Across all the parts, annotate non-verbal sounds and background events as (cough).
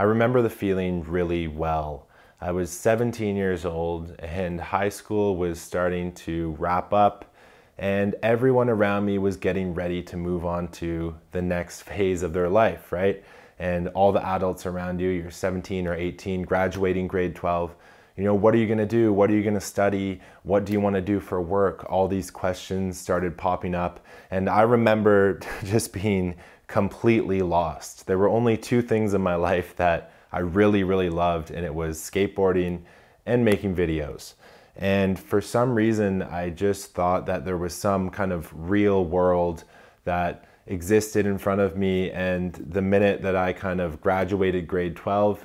I remember the feeling really well. I was 17 years old and high school was starting to wrap up and everyone around me was getting ready to move on to the next (laughs) phase of their life, right? And all the adults around you, you're 17 or 18, graduating grade 12, you know, what are you going to do? What are you going to study? What do you want to do for work? All these questions started popping up. And I remember (laughs) just being completely lost. There were only two things in my life that I really, really loved, and it was skateboarding and making videos. And for some reason, I just thought that there was some kind of real world that existed in front of me. And the minute that I kind of graduated grade 12,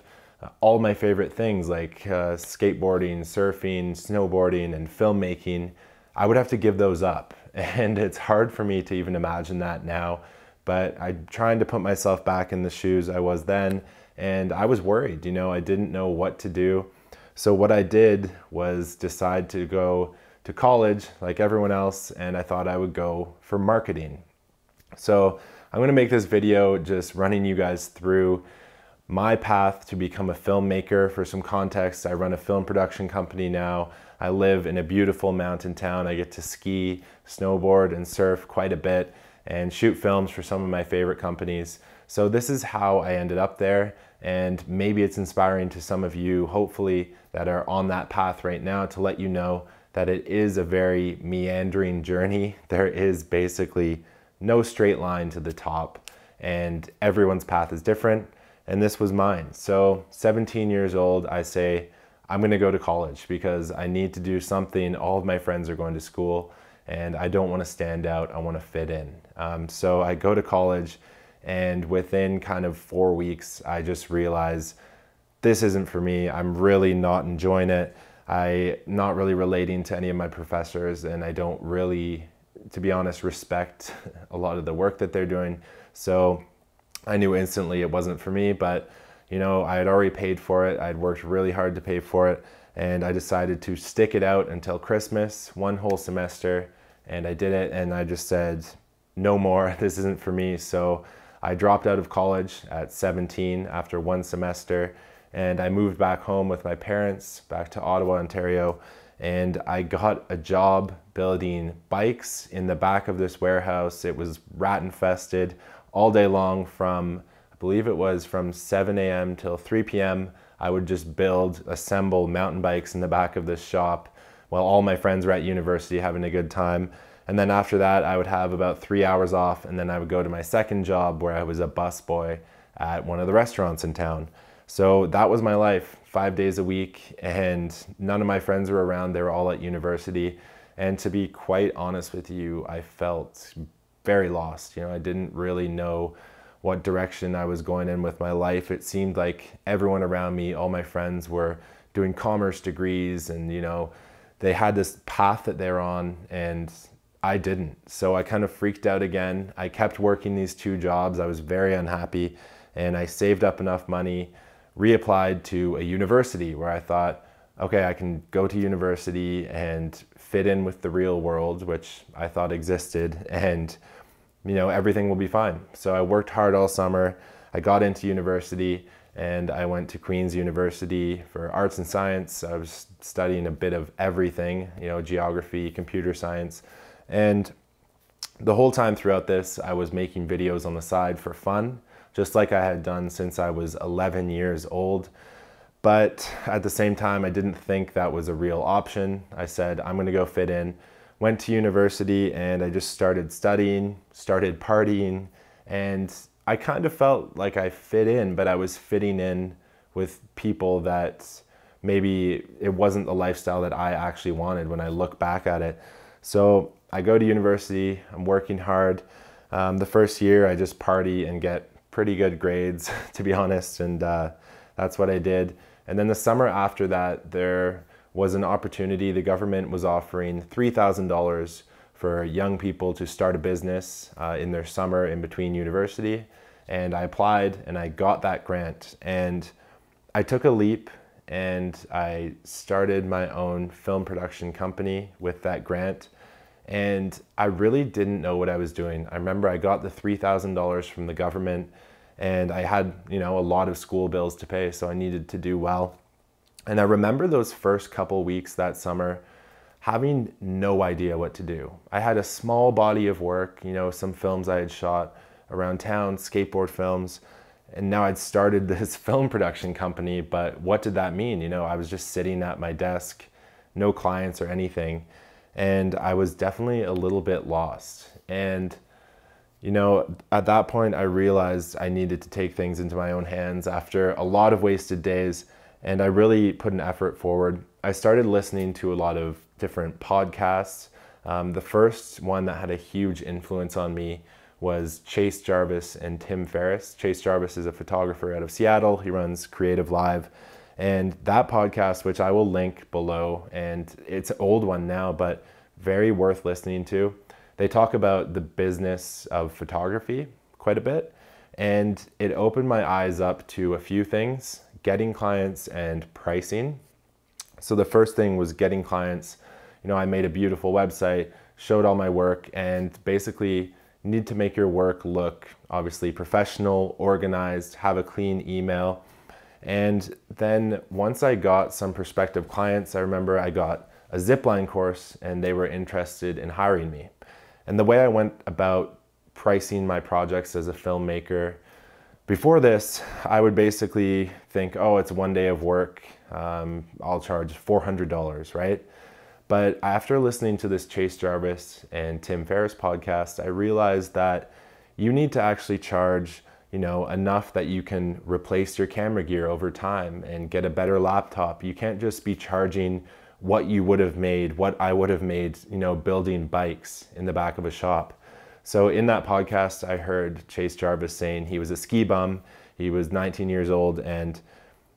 all my favorite things like uh, skateboarding, surfing, snowboarding, and filmmaking, I would have to give those up. (laughs) And it's hard for me to even imagine that now but I'm trying to put myself back in the shoes I was then. And I was worried, you know, I didn't know what to do. So what I did was decide to go to college like everyone else, and I thought I would go for marketing. So I'm gonna make this video just running you guys through my path to become a filmmaker. For some context, I run a film production company now. I live in a beautiful mountain town. I get to ski, snowboard, and surf quite a bit and shoot films for some of my favorite companies. So this is how I ended up there and maybe it's inspiring to some of you, hopefully, that are on that path right now to let you know that it is a very meandering journey. (laughs) There is basically no straight line to the top and everyone's path is different. And this was mine. So 17 years old, I say, I'm gonna go to college because I need to do something. All of my friends are going to school and I don't want to stand out. I want to fit in. Um, so I go to college, and within kind of four weeks, I just realize this isn't for me. I'm really not enjoying it. I not really relating to any of my professors, and I don't really, to be honest, respect (laughs) a lot of the work that they're doing. So I knew instantly it wasn't for me, but you know, I had already paid for it. I'd worked really hard to pay for it and I decided to stick it out until Christmas, one whole semester, and I did it and I just said, no more, (laughs) this isn't for me. So I dropped out of college at 17 after one semester and I moved back home with my parents back to Ottawa, Ontario, and I got a job building bikes in the back of this warehouse. It was rat infested all day long from, I believe it was from 7 a.m. till 3 p.m. I would just build, assemble mountain bikes in the back of this shop while all my friends were at university having a good time. And then after that, I would have about three hours off, and then I would go to my second job where I was a busboy at one of the restaurants in town. So that was my life, five days a week, and none of my friends were around. They were all at university. And to be quite honest with you, I felt very lost. You know, I didn't really know what direction I was going in with my life. It seemed like everyone around me, all my friends were doing commerce degrees and, you know, they had this path that they're on and I didn't. So I kind of freaked out again. I kept working these two jobs. I was very unhappy and I saved up enough money, reapplied to a university where I thought, okay, I can go to university and fit in with the real world, which I thought existed, and you know, everything will be fine. So I worked hard all summer. I got into university and I went to Queen's University for arts and science. I was studying a bit of everything, you know, geography, computer science. And the whole time throughout this, I was making videos on the side for fun, just like I had done since I was 11 years old. But at the same time, I didn't think that was a real option. I said, I'm gonna go fit in went to university and I just started studying, started partying, and I kind of felt like I fit in, but I was fitting in with people that maybe it wasn't the lifestyle that I actually wanted when I look back at it. So I go to university, I'm working hard. Um, the first year, I just party and get pretty good grades, (laughs) to be honest, and uh, that's what I did. And then the summer after that, there was an opportunity the government was offering $3,000 for young people to start a business uh, in their summer in between university. And I applied and I got that grant. And I took a leap and I started my own film production company with that grant. And I really didn't know what I was doing. I remember I got the $3,000 from the government and I had, you know, a lot of school bills to pay, so I needed to do well. And I remember those first couple weeks that summer having no idea what to do. I had a small body of work, you know, some films I had shot around town, skateboard films, and now I'd started (laughs) this film production company, but what did that mean? You know, I was just sitting at my desk, no clients or anything, and I was definitely a little bit lost. And you know, at that point I realized I needed to take things into my own hands after a lot of wasted days and I really put an effort forward. I started listening to a lot of different podcasts. Um, the first one that had a huge influence on me was Chase Jarvis and Tim Ferriss. Chase Jarvis is a photographer out of Seattle. He runs Creative Live. And that podcast, which I will link below, and it's an old one now, but very worth listening to. They talk about the business of photography quite a bit. And it opened my eyes up to a few things getting clients and pricing. So the first thing was getting clients. You know, I made a beautiful website, showed all my work, and basically need to make your work look obviously professional, organized, have a clean email. And then once I got some prospective clients, I remember I got a zipline course and they were interested in hiring me. And the way I went about pricing my projects as a filmmaker before this, I would basically think, oh, it's one day of work. Um, I'll charge $400, right? But after listening to this Chase Jarvis and Tim Ferriss podcast, I realized that you need to actually charge, you know, enough that you can replace your camera gear over time and get a better laptop. You can't just be charging what you would have made, what I would have made, you know, building bikes in the back of a shop. So in that podcast, I heard Chase Jarvis saying he was a ski bum. He was 19 years old and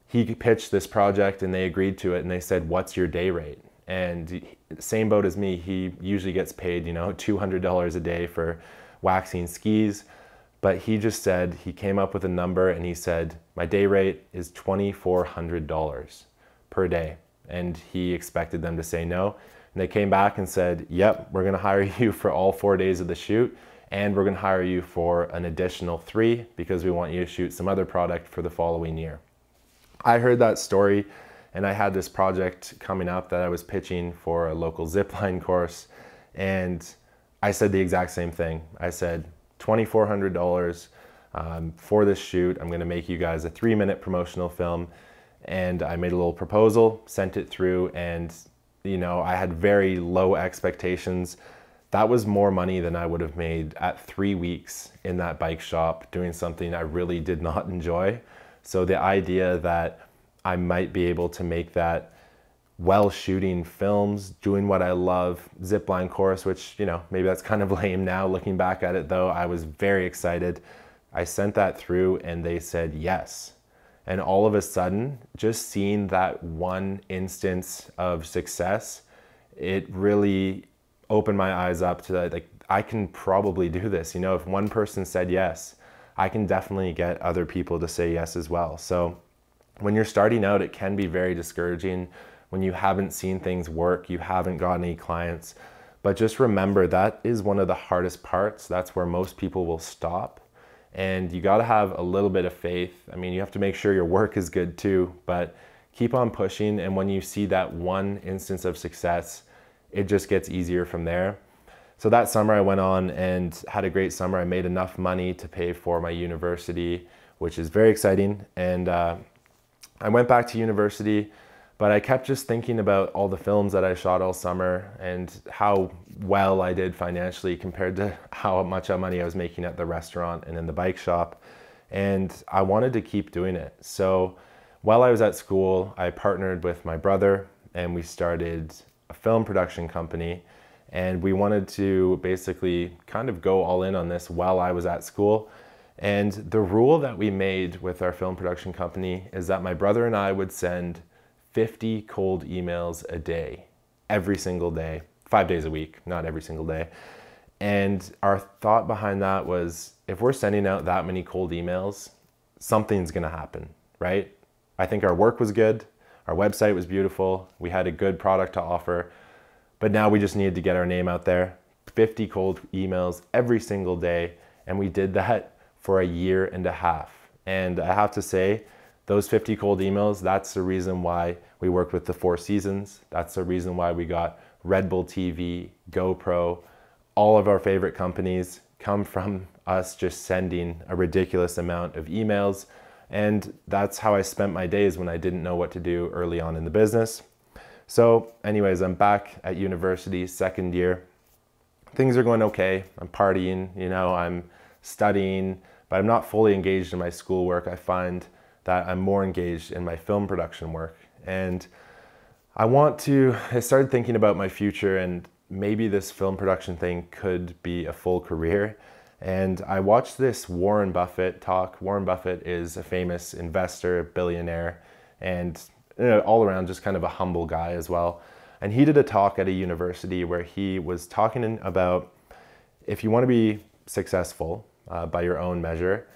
he pitched this project and they agreed to it and they said, what's your day rate? And same boat as me, he usually gets paid, you know, $200 a day for waxing skis. But he just said, he came up with a number and he said, my day rate is $2,400 per day. And he expected them to say no. And they came back and said, yep, we're gonna hire (laughs) you for all four days of the shoot and we're gonna hire you for an additional three because we want you to shoot some other product for the following year. I heard that story and I had this project coming up that I was pitching for a local zipline (laughs) course and I said the exact same thing. I said, $2,400 um, for this shoot. I'm gonna make you guys a three minute promotional film. And I made a little proposal, sent it through, and you know, I had very low expectations. That was more money than I would have made at three weeks in that bike shop doing something I really did not (laughs) enjoy. So the idea that I might be able to make that well shooting films, doing what I love, zipline course, which, you know, maybe that's kind of (laughs) lame now looking back at it though. I was very excited. I sent that through and they said yes. And all of a sudden, just seeing that one instance of success, it really opened my eyes up to that, like, I can probably do this. You know, if one person said yes, I can definitely get other people to say yes as well. So when you're starting out, it can be very discouraging when you haven't seen things work, you haven't gotten any clients. But just remember that is one of the hardest parts. That's where most people will stop and you got to have a little bit of faith. I mean, you have to make sure your work is good too, but keep on pushing. And when you see that one instance of success, it just gets easier from there. So that summer, I went on and had a great summer. I made enough money to pay for my university, which is very exciting. And uh, I went back to university but I kept just thinking about all the films that I shot all summer and how well I did financially compared to (laughs) how much money I was making at the restaurant and in the bike shop. And I wanted to keep doing it. So while I was at school, I partnered with my brother and we started a film production company. And we wanted to basically kind of go all in on this while I was at school. And the rule that we made with our film production company is that my brother and I would send 50 cold emails a day, every single day, five days a week, not every single day. And our thought behind that was if we're sending out that many cold emails, something's gonna happen, right? I think our work was good, our website was beautiful, we had a good product to offer, but now we just needed to get our name out there. 50 cold emails every single day, and we did that for a year and a half. And I have to say, those 50 cold emails, that's the reason why we worked with the Four Seasons. That's the reason why we got Red Bull TV, GoPro, all of our favorite companies come from (laughs) us just sending a ridiculous amount of emails. And that's how I spent my days when I didn't know what to do early on in the business. So, anyways, I'm back at university, second year. Things are going okay. I'm partying, you know, I'm studying, but I'm not fully engaged in my schoolwork. I find that I'm more engaged in my film production work. And I want to, I started thinking about my future and maybe this film production thing could be a full career. And I watched this Warren Buffett talk. Warren Buffett is a famous investor, billionaire, and you know, all around just kind of a humble guy as well. And he did a talk at a university where he was talking about if you want to be successful uh, by your own measure,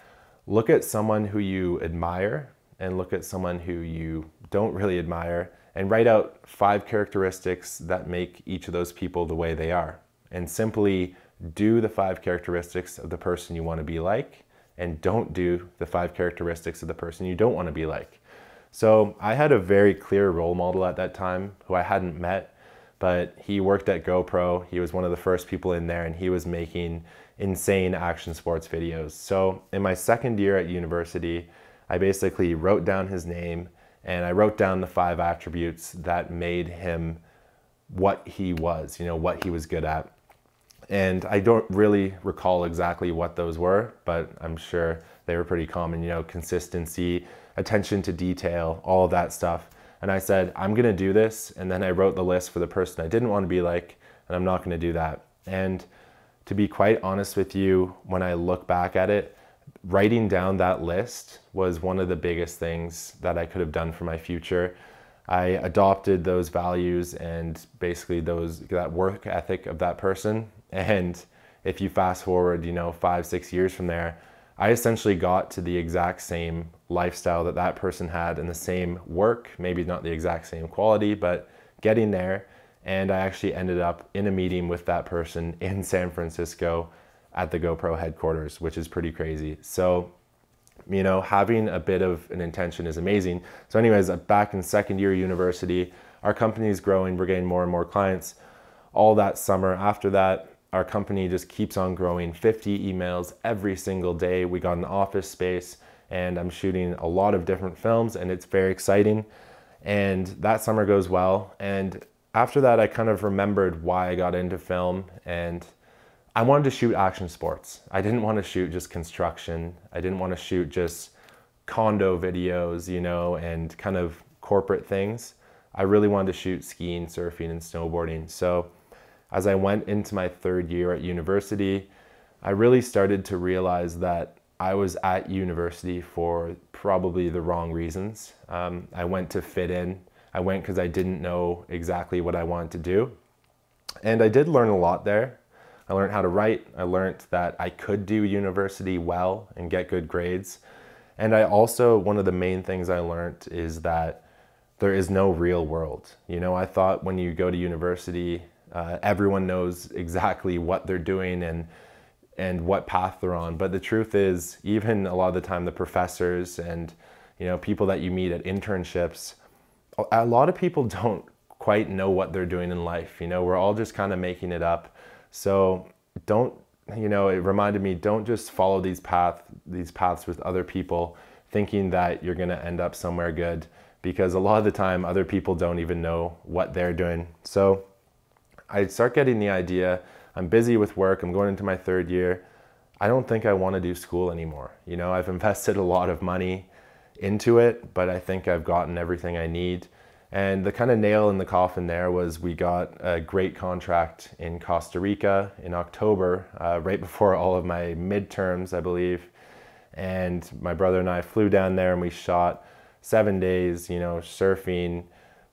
look at someone who you admire and look at someone who you don't really admire and write out five characteristics that make each of those people the way they are. And simply do the five characteristics of the person you want to be like and don't do the five characteristics of the person you don't want to be like. So I had a very clear role model at that time who I hadn't met, but he worked at GoPro. He was one of the first people in there and he was making insane action sports videos. So in my second year at university, I basically wrote down his name and I wrote down the five attributes that made him what he was, you know, what he was good at. And I don't really recall exactly what those were, but I'm sure they were pretty common, you know, consistency, attention to detail, all of that stuff. And I said, I'm gonna do this. And then I wrote the list for the person I didn't wanna be like, and I'm not gonna do that. And to be quite honest with you, when I look back at it, writing down that list was one of the biggest things that I could have done for my future. I adopted those values and basically those that work ethic of that person. (laughs) And if you fast forward, you know, five, six years from there, I essentially got to the exact same lifestyle that that person had and the same work, maybe not the exact same quality, but getting there and I actually ended up in a meeting with that person (laughs) in San Francisco at the GoPro headquarters, which is pretty crazy. So, you know, having a bit of an intention is amazing. So, anyways, back in second year university, our company is growing, we're getting more and more clients. All that summer after that, our company just keeps on growing 50 emails every single day. We got an office space and I'm shooting a lot of different films and it's very exciting. And that summer goes well. And after that, I kind of remembered why I got into film and I wanted to shoot action sports. I didn't want to shoot just construction. I didn't want to shoot just condo videos, you know, and kind of corporate things. I really wanted to shoot skiing, surfing, and snowboarding. So as I went into my third year at university, I really started to realize that I was at university for probably the wrong reasons. Um, I went to fit in. I went because I didn't know exactly what I wanted to do. And I did learn a lot there. I learned how to write. I learned that I could do university well and get good grades. And I also, one of the main things I learned is that there is no real world. You know, I thought when you go to university, uh, everyone knows exactly what they're doing and and what path they're on. But the truth is, even a lot of the time, the professors and you know people that you meet at internships a lot of people (laughs) don't quite know what they're doing in life. You know, we're all just kind of making it up. So don't, you know, it reminded me, don't just follow these paths. these paths with other people thinking that you're going to end up somewhere good because a lot of the time other people don't even know what they're doing. So I start getting the idea, I'm busy with work, I'm going into my third year. I don't think I want to do school anymore. You know, I've invested a lot of money into it, but I think I've gotten everything I need. And the kind of nail in the coffin there was we got a great contract in Costa Rica in October, uh, right before all of my midterms, I believe. And my brother and I flew down there and we shot seven days, you know, surfing,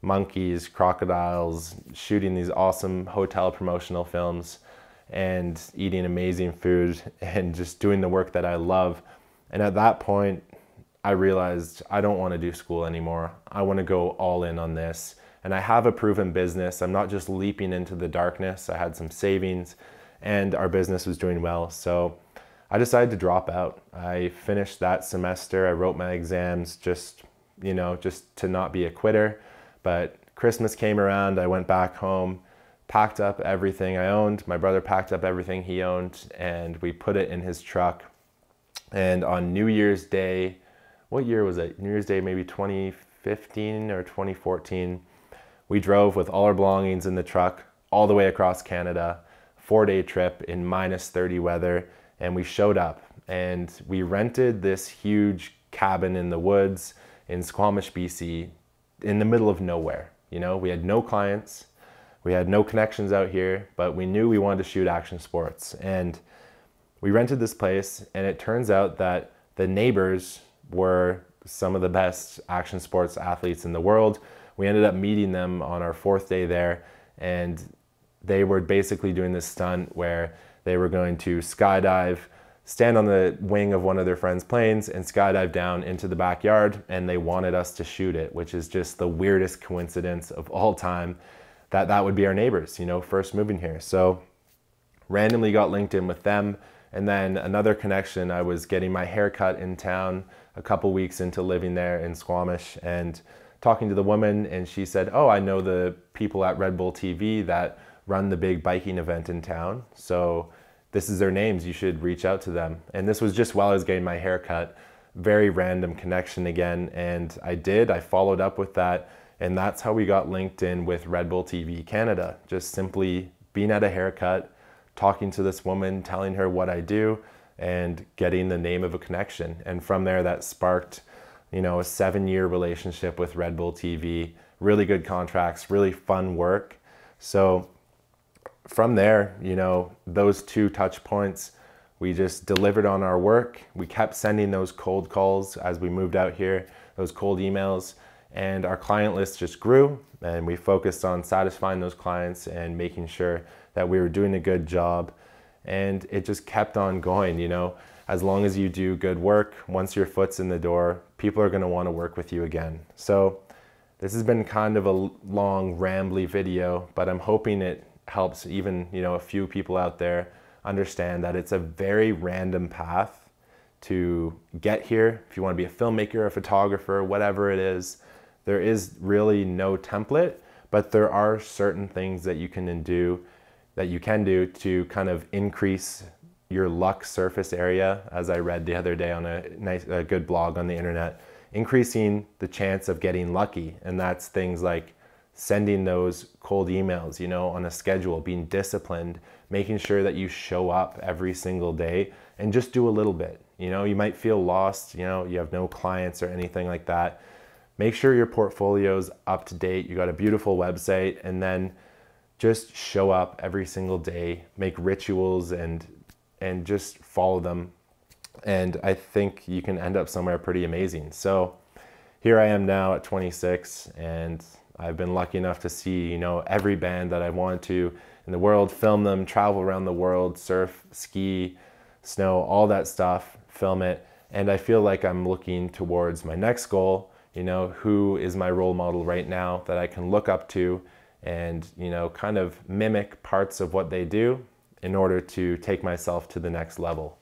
monkeys, crocodiles, shooting these awesome hotel promotional films and eating amazing food (laughs) and just doing the work that I love. And at that point, I realized I don't want to do school anymore. I want to go all in on this. And I have a proven business. I'm not just leaping into the darkness. I had some savings and our business was doing well. So I decided to drop out. I finished that semester. I wrote my exams just, you know, just to not be a quitter. But Christmas came around. I went back home, packed up everything I owned. My brother packed up everything he owned and we put it in his truck. And on New Year's Day, what year was it? New Year's Day, maybe 2015 or 2014. We drove with all our belongings in the truck all the way across Canada, four day trip in minus 30 weather. And we showed up and we rented this huge cabin in the woods in Squamish, BC, in the middle of nowhere. You know, we had no clients, we had no connections out here, but we knew we wanted to shoot action sports. And we rented this place, and it turns out that the neighbors were some of the best action sports athletes in the world. We ended up meeting them on our fourth day there, and they were basically doing this stunt where they were going to skydive, stand on the wing of one of their friend's planes, and skydive down into the backyard. And they wanted us to shoot it, which is just the weirdest coincidence of all time that that would be our neighbors, you know, first moving here. So randomly got linked in with them. And then another connection, I was getting my hair cut in town a couple weeks into living there in Squamish and talking to the woman, and she said, "Oh, I know the people at Red Bull TV that run the big biking event in town, so." This is their names, you should reach out to them. And this was just while I was getting my hair cut very random connection again. And I did, I followed up with that. And that's how we got linked in with Red Bull TV Canada. Just simply being at a haircut, talking to this woman, telling her what I do and getting the name of a connection. And from there, that sparked, you know, a seven year relationship with Red Bull TV, really good contracts, really fun work. So from there, you know, those two touch points, we just delivered on our work. We kept sending those cold calls as we moved out here, those cold emails, and our client list just grew. And we focused on satisfying those clients and making sure that we were doing a good job and it just kept on going, you know. As long as you do good work, once your foot's in the door, people are going to want to work with you again. So this has been kind of a long rambly video, but I'm hoping it helps even, you know, a few people out there understand that it's a very random path to get here. If you want to be a filmmaker, a photographer, whatever it is, there is really no template, but there are certain things that you can do that you can do to kind of increase your luck surface area, as I read the other day on a nice, a good blog on the internet, increasing the chance of getting lucky. And that's things like sending those cold emails, you know, on a schedule, being disciplined, making sure that you show up every single day and just do a little bit. You know, you might feel lost, you know, you have no clients or anything like that. Make sure your portfolio's up to date, you got a beautiful website, and then just show up every single day, make rituals and and just follow them. And I think you can end up somewhere pretty amazing. So here I am now at 26 and I've been lucky enough to see, you know, every band that I want to in the world, film them, travel around the world, surf, ski, snow, all that stuff, film it. And I feel like I'm looking towards my next goal, you know, who is my role model right now that I can look up to and you know kind of mimic parts of what they do in order to take myself to the next level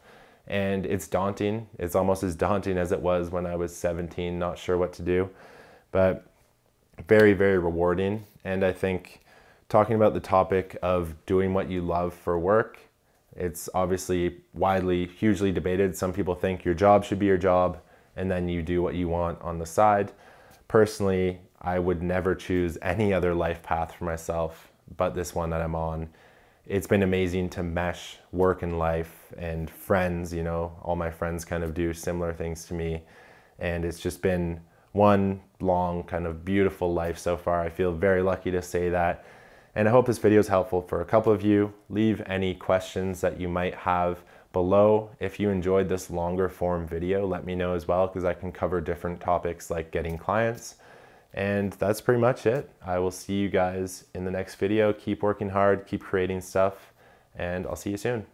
and it's daunting it's almost as daunting as it was when i was 17 not sure what to do but very very rewarding and i think talking about the topic of doing what you love for work it's obviously widely hugely debated some people think your job should be your job and then you do what you want on the side personally I would never choose any other life path for myself but this one that I'm on. It's been amazing to mesh work and life and friends, you know, all my friends kind of do similar things to me. And it's just been one long, kind of beautiful life so far. I feel very lucky to say that. And I hope this video is helpful for a couple of you. Leave any questions that you might have below. If you enjoyed this longer form video, let me know as well because I can cover different topics like getting clients and that's pretty much it. I will see you guys in the next video. Keep working hard, keep creating stuff, and I'll see you soon.